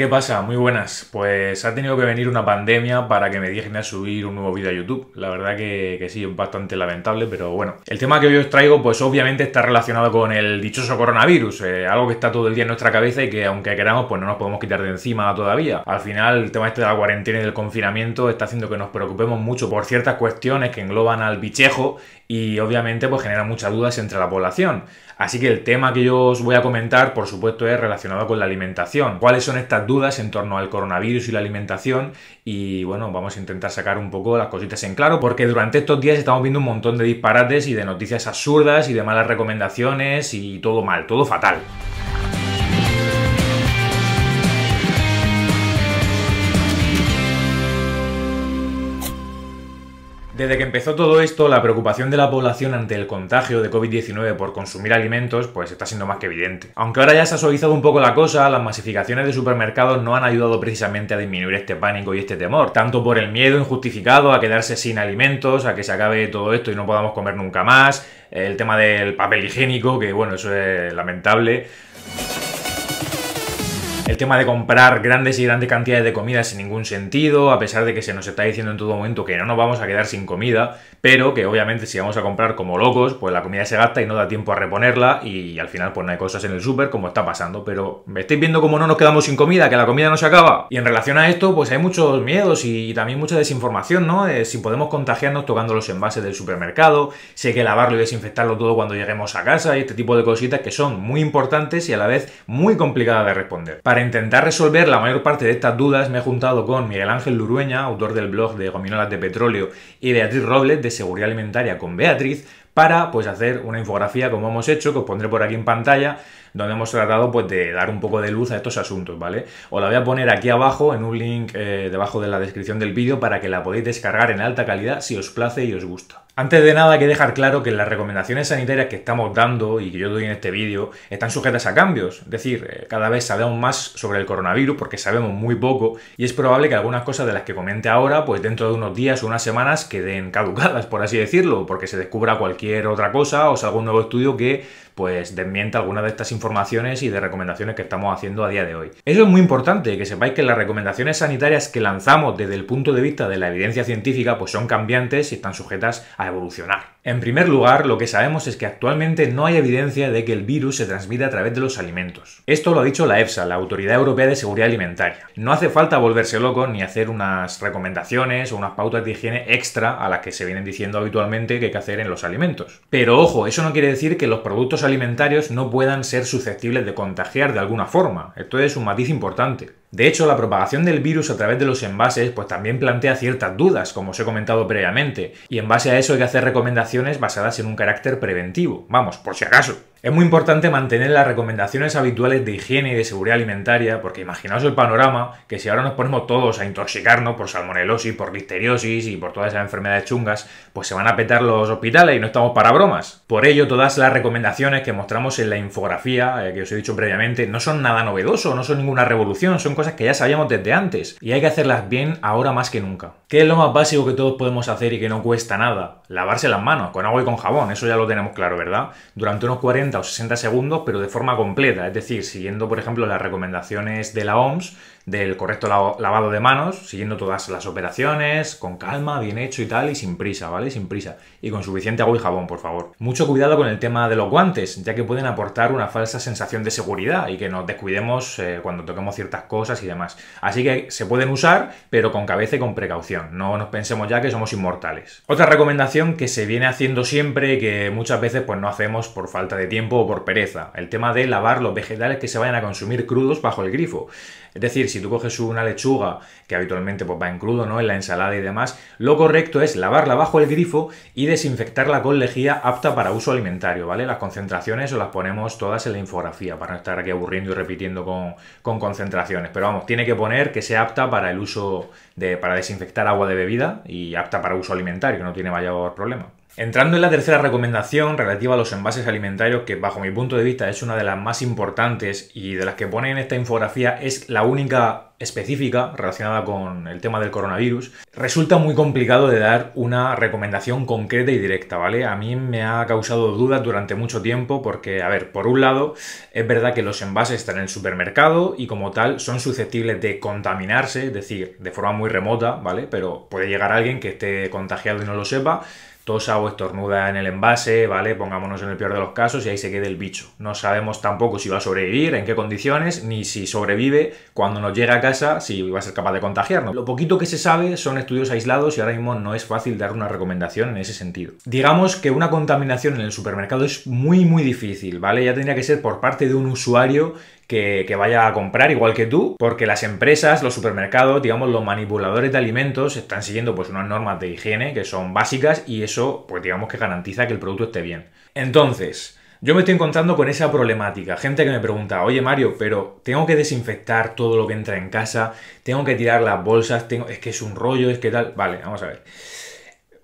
¿Qué pasa? Muy buenas. Pues ha tenido que venir una pandemia para que me dejen a subir un nuevo vídeo a YouTube. La verdad que, sí, es bastante lamentable, pero bueno. El tema que hoy os traigo, pues obviamente está relacionado con el dichoso coronavirus, eh, algo que está todo el día en nuestra cabeza y que aunque queramos, pues no nos podemos quitar de encima todavía. Al final, el tema este de la cuarentena y del confinamiento está haciendo que nos preocupemos mucho por ciertas cuestiones que engloban al bichejo y obviamente pues genera muchas dudas entre la población. Así que el tema que yo os voy a comentar, por supuesto, es relacionado con la alimentación. ¿Cuáles son estas dudas? dudas en torno al coronavirus y la alimentación y bueno, vamos a intentar sacar un poco las cositas en claro porque durante estos días estamos viendo un montón de disparates y de noticias absurdas y de malas recomendaciones y todo mal, todo fatal. Desde que empezó todo esto, la preocupación de la población ante el contagio de COVID-19 por consumir alimentos, pues está siendo más que evidente. Aunque ahora ya se ha suavizado un poco la cosa, las masificaciones de supermercados no han ayudado precisamente a disminuir este pánico y este temor, tanto por el miedo injustificado a quedarse sin alimentos, a que se acabe todo esto y no podamos comer nunca más, el tema del papel higiénico, que bueno, eso es lamentable el tema de comprar grandes y grandes cantidades de comida sin ningún sentido, a pesar de que se nos está diciendo en todo momento que no nos vamos a quedar sin comida, pero que obviamente si vamos a comprar como locos, pues la comida se gasta y no da tiempo a reponerla y al final pues no hay cosas en el súper como está pasando. Pero ¿me estáis viendo cómo no nos quedamos sin comida, que la comida no se acaba? Y en relación a esto, pues hay muchos miedos y también mucha desinformación, ¿no? Eh, si podemos contagiarnos tocando los envases del supermercado, sé que lavarlo y desinfectarlo todo cuando lleguemos a casa y este tipo de cositas que son muy importantes y a la vez muy complicadas de responder. Para intentar resolver la mayor parte de estas dudas me he juntado con Miguel Ángel Lurueña, autor del blog de Gominolas de Petróleo, y Beatriz Robles de Seguridad Alimentaria con Beatriz, para pues hacer una infografía como hemos hecho, que os pondré por aquí en pantalla, donde hemos tratado pues de dar un poco de luz a estos asuntos, ¿vale? Os la voy a poner aquí abajo en un link eh, debajo de la descripción del vídeo para que la podáis descargar en alta calidad si os place y os gusta. Antes de nada hay que dejar claro que las recomendaciones sanitarias que estamos dando y que yo doy en este vídeo están sujetas a cambios, es decir, eh, cada vez sabemos más sobre el coronavirus porque sabemos muy poco y es probable que algunas cosas de las que comente ahora pues dentro de unos días o unas semanas queden caducadas, por así decirlo, porque se descubra cualquier otra cosa o sea, algún nuevo estudio que pues desmienta algunas de estas informaciones y de recomendaciones que estamos haciendo a día de hoy. Eso es muy importante, que sepáis que las recomendaciones sanitarias que lanzamos desde el punto de vista de la evidencia científica pues son cambiantes y están sujetas a evolucionar. En primer lugar, lo que sabemos es que actualmente no hay evidencia de que el virus se transmite a través de los alimentos. Esto lo ha dicho la EFSA, la Autoridad Europea de Seguridad Alimentaria. No hace falta volverse loco ni hacer unas recomendaciones o unas pautas de higiene extra a las que se vienen diciendo habitualmente que hay que hacer en los alimentos. Pero ojo, eso no quiere decir que los productos alimentarios alimentarios no puedan ser susceptibles de contagiar de alguna forma. Esto es un matiz importante. De hecho, la propagación del virus a través de los envases pues también plantea ciertas dudas, como os he comentado previamente, y en base a eso hay que hacer recomendaciones basadas en un carácter preventivo, vamos, por si acaso. Es muy importante mantener las recomendaciones habituales de higiene y de seguridad alimentaria, porque imaginaos el panorama que si ahora nos ponemos todos a intoxicarnos por salmonelosis, por listeriosis y por todas esas enfermedades chungas, pues se van a petar los hospitales y no estamos para bromas. Por ello, todas las recomendaciones que mostramos en la infografía eh, que os he dicho previamente no son nada novedoso, no son ninguna revolución, son cosas que ya sabíamos desde antes y hay que hacerlas bien ahora más que nunca. ¿Qué es lo más básico que todos podemos hacer y que no cuesta nada? Lavarse las manos con agua y con jabón, eso ya lo tenemos claro, ¿verdad? Durante unos 40 o 60 segundos, pero de forma completa, es decir, siguiendo por ejemplo las recomendaciones de la OMS, del correcto lavado de manos, siguiendo todas las operaciones, con calma, bien hecho y tal, y sin prisa, ¿vale? Sin prisa. Y con suficiente agua y jabón, por favor. Mucho cuidado con el tema de los guantes, ya que pueden aportar una falsa sensación de seguridad y que nos descuidemos eh, cuando toquemos ciertas cosas y demás. Así que se pueden usar, pero con cabeza y con precaución. No nos pensemos ya que somos inmortales. Otra recomendación que se viene haciendo siempre y que muchas veces pues no hacemos por falta de tiempo o por pereza, el tema de lavar los vegetales que se vayan a consumir crudos bajo el grifo. Es decir, si si tú coges una lechuga, que habitualmente pues, va en crudo, ¿no? En la ensalada y demás, lo correcto es lavarla bajo el grifo y desinfectarla con lejía apta para uso alimentario, ¿vale? Las concentraciones las ponemos todas en la infografía, para no estar aquí aburriendo y repitiendo con, concentraciones. Pero vamos, tiene que poner que sea apta para el uso de, para desinfectar agua de bebida y apta para uso alimentario, que no tiene mayor problema. Entrando en la tercera recomendación relativa a los envases alimentarios, que bajo mi punto de vista es una de las más importantes y de las que pone en esta infografía es la única específica relacionada con el tema del coronavirus, resulta muy complicado de dar una recomendación concreta y directa, ¿vale? A mí me ha causado dudas durante mucho tiempo porque, a ver, por un lado, es verdad que los envases están en el supermercado y como tal son susceptibles de contaminarse, es decir, de forma muy remota, ¿vale? Pero puede llegar alguien que esté contagiado y no lo sepa tosa o estornuda en el envase, ¿vale? Pongámonos en el peor de los casos y ahí se quede el bicho. No sabemos tampoco si va a sobrevivir, en qué condiciones, ni si sobrevive cuando nos llega a casa, si va a ser capaz de contagiarnos. Lo poquito que se sabe son estudios aislados y ahora mismo no es fácil dar una recomendación en ese sentido. Digamos que una contaminación en el supermercado es muy muy difícil, ¿vale? Ya tendría que ser por parte de un usuario que, vaya a comprar igual que tú, porque las empresas, los supermercados, digamos, los manipuladores de alimentos están siguiendo pues unas normas de higiene que son básicas y eso pues digamos que garantiza que el producto esté bien. Entonces, yo me estoy encontrando con esa problemática. Gente que me pregunta, oye Mario, pero tengo que desinfectar todo lo que entra en casa, tengo que tirar las bolsas, tengo... es que es un rollo, es que tal. Vale, vamos a ver.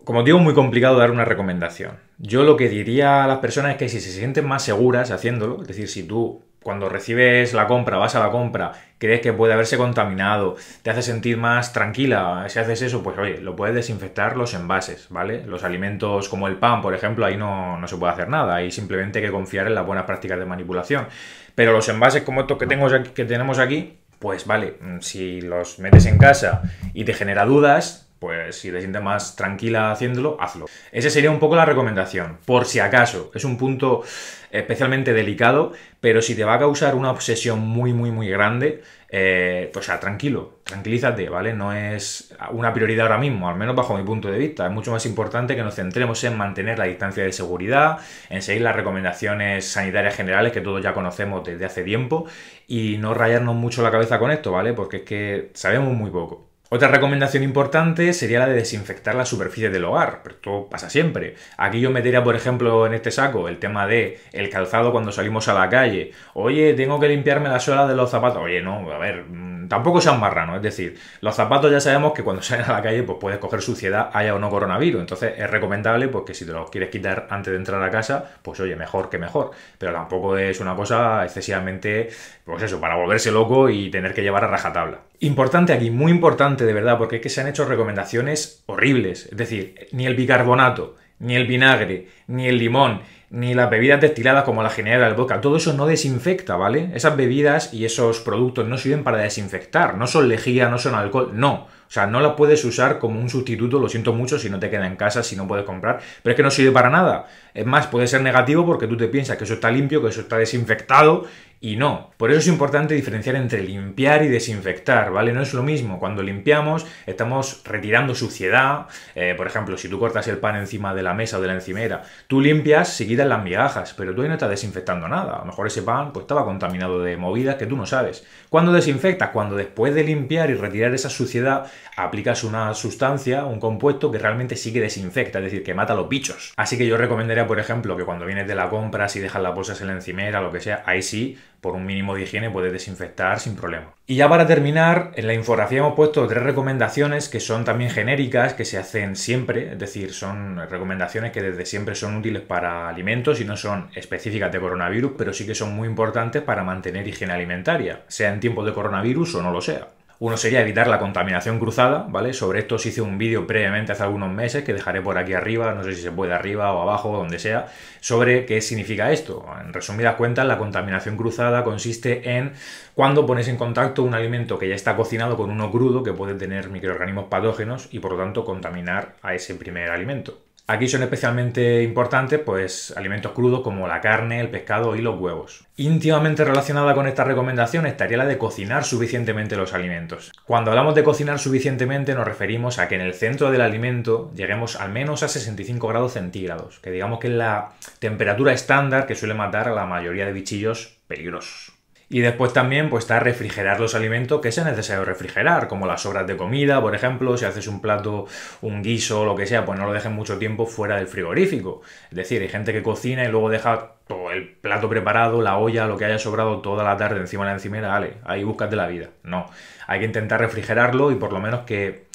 Como digo, muy complicado dar una recomendación. Yo lo que diría a las personas es que si se sienten más seguras haciéndolo, es decir, si tú cuando recibes la compra, vas a la compra, crees que puede haberse contaminado, te hace sentir más tranquila, si haces eso, pues oye, lo puedes desinfectar los envases, ¿vale? Los alimentos como el pan, por ejemplo, ahí no, no se puede hacer nada, ahí simplemente hay que confiar en las buenas prácticas de manipulación. Pero los envases como estos que, tengo que tenemos aquí, pues vale, si los metes en casa y te genera dudas, pues si te sientes más tranquila haciéndolo, hazlo. Esa sería un poco la recomendación, por si acaso. Es un punto especialmente delicado, pero si te va a causar una obsesión muy, muy, muy grande, eh, pues tranquilo, tranquilízate, ¿vale? No es una prioridad ahora mismo, al menos bajo mi punto de vista. Es mucho más importante que nos centremos en mantener la distancia de seguridad, en seguir las recomendaciones sanitarias generales que todos ya conocemos desde hace tiempo y no rayarnos mucho la cabeza con esto, ¿vale? Porque es que sabemos muy poco. Otra recomendación importante sería la de desinfectar la superficie del hogar, pero esto pasa siempre. Aquí yo metería, por ejemplo, en este saco el tema de el calzado cuando salimos a la calle. Oye, tengo que limpiarme la suela de los zapatos. Oye, no, a ver, mm, tampoco sean marranos. Es decir, los zapatos ya sabemos que cuando salen a la calle pues puedes coger suciedad, haya o no coronavirus. Entonces es recomendable porque pues, si te los quieres quitar antes de entrar a casa, pues oye, mejor que mejor. Pero tampoco es una cosa excesivamente, pues eso, para volverse loco y tener que llevar a rajatabla. Importante aquí, muy importante de verdad, porque es que se han hecho recomendaciones horribles. Es decir, ni el bicarbonato, ni el vinagre, ni el limón, ni las bebidas destiladas como la ginebra, el vodka, todo eso no desinfecta, ¿vale? Esas bebidas y esos productos no sirven para desinfectar, no son lejía, no son alcohol, no. O sea, no las puedes usar como un sustituto, lo siento mucho si no te queda en casa, si no puedes comprar, pero es que no sirve para nada. Es más, puede ser negativo porque tú te piensas que eso está limpio, que eso está desinfectado y no. Por eso es importante diferenciar entre limpiar y desinfectar, ¿vale? No es lo mismo. Cuando limpiamos estamos retirando suciedad. Eh, por ejemplo, si tú cortas el pan encima de la mesa o de la encimera, tú limpias, seguidas las migajas, pero tú ahí no estás desinfectando nada. A lo mejor ese pan pues, estaba contaminado de movidas que tú no sabes. Cuando desinfectas? Cuando después de limpiar y retirar esa suciedad, aplicas una sustancia, un compuesto que realmente sí que desinfecta, es decir, que mata los bichos. Así que yo recomendaría, por ejemplo, que cuando vienes de la compra, si dejas las bolsas en la encimera, lo que sea, ahí sí, por un mínimo de higiene puedes desinfectar sin problema. Y ya para terminar, en la infografía hemos puesto tres recomendaciones que son también genéricas, que se hacen siempre, es decir, son recomendaciones que desde siempre son útiles para alimentos y no son específicas de coronavirus, pero sí que son muy importantes para mantener higiene alimentaria, sea en tiempos de coronavirus o no lo sea. Uno sería evitar la contaminación cruzada, ¿vale? Sobre esto os hice un vídeo previamente hace algunos meses que dejaré por aquí arriba, no sé si se puede arriba o abajo, donde sea, sobre qué significa esto. En resumidas cuentas, la contaminación cruzada consiste en cuando pones en contacto un alimento que ya está cocinado con uno crudo que puede tener microorganismos patógenos y por lo tanto contaminar a ese primer alimento. Aquí son especialmente importantes pues alimentos crudos como la carne, el pescado y los huevos. Íntimamente relacionada con esta recomendación estaría la de cocinar suficientemente los alimentos. Cuando hablamos de cocinar suficientemente nos referimos a que en el centro del alimento lleguemos al menos a 65 grados centígrados, que digamos que es la temperatura estándar que suele matar a la mayoría de bichillos peligrosos. Y después también pues, está refrigerar los alimentos que sea necesario refrigerar, como las sobras de comida, por ejemplo, si haces un plato, un guiso, lo que sea, pues no lo dejes mucho tiempo fuera del frigorífico. Es decir, hay gente que cocina y luego deja todo el plato preparado, la olla, lo que haya sobrado toda la tarde encima de la encimera, vale, ahí de la vida. No, hay que intentar refrigerarlo y por lo menos que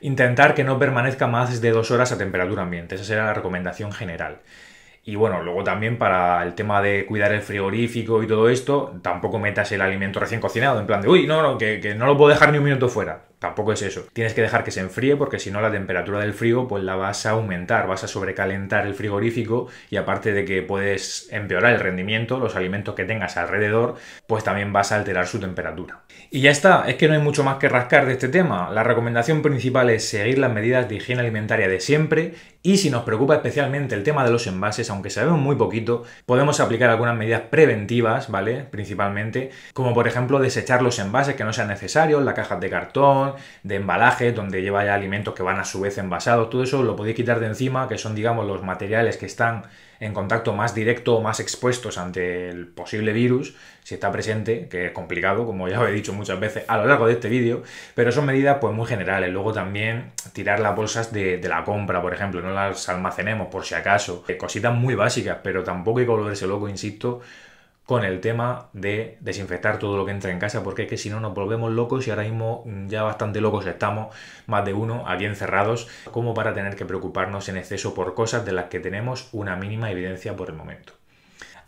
intentar que no permanezca más de dos horas a temperatura ambiente. Esa será la recomendación general. Y bueno, luego también para el tema de cuidar el frigorífico y todo esto, tampoco metas el alimento recién cocinado, en plan de, uy, no, no, que, que no lo puedo dejar ni un minuto fuera. Tampoco es eso. Tienes que dejar que se enfríe porque si no la temperatura del frío pues la vas a aumentar, vas a sobrecalentar el frigorífico y aparte de que puedes empeorar el rendimiento, los alimentos que tengas alrededor, pues también vas a alterar su temperatura. Y ya está, es que no hay mucho más que rascar de este tema. La recomendación principal es seguir las medidas de higiene alimentaria de siempre y si nos preocupa especialmente el tema de los envases, aunque sabemos muy poquito, podemos aplicar algunas medidas preventivas, ¿vale? Principalmente, como por ejemplo desechar los envases que no sean necesarios, las cajas de cartón, de embalaje, donde lleva ya alimentos que van a su vez envasados, todo eso lo podéis quitar de encima, que son, digamos, los materiales que están en contacto más directo o más expuestos ante el posible virus, si está presente, que es complicado, como ya os he dicho muchas veces a lo largo de este vídeo, pero son medidas pues muy generales. Luego también tirar las bolsas de, de la compra, por ejemplo, no las almacenemos por si acaso. Eh, cositas muy básicas, pero tampoco hay que volverse loco, insisto, con el tema de desinfectar todo lo que entra en casa, porque es que si no nos volvemos locos y ahora mismo mm, ya bastante locos estamos, más de uno aquí encerrados, como para tener que preocuparnos en exceso por cosas de las que tenemos una mínima evidencia por el momento.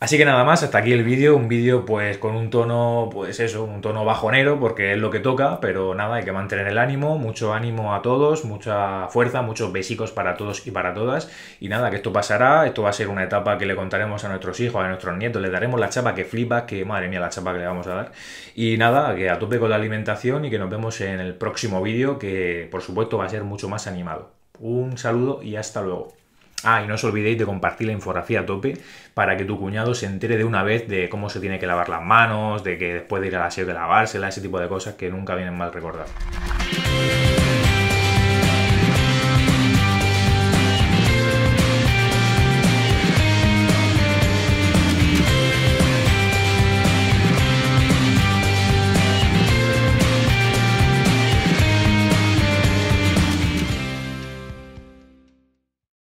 Así que nada más, hasta aquí el vídeo, un vídeo pues con un tono, pues eso, un tono bajonero porque es lo que toca, pero nada, hay que mantener el ánimo, mucho ánimo a todos, mucha fuerza, muchos besicos para todos y para todas y nada, que esto pasará, esto va a ser una etapa que le contaremos a nuestros hijos, a nuestros nietos, le daremos la chapa que flipa, que madre mía la chapa que le vamos a dar y nada, que a tope con la alimentación y que nos vemos en el próximo vídeo que por supuesto va a ser mucho más animado. Un saludo y hasta luego. Ah, y no os olvidéis de compartir la infografía a tope para que tu cuñado se entere de una vez de cómo se tiene que lavar las manos, de que después de ir al aseo que lavársela, ese tipo de cosas que nunca vienen mal recordar.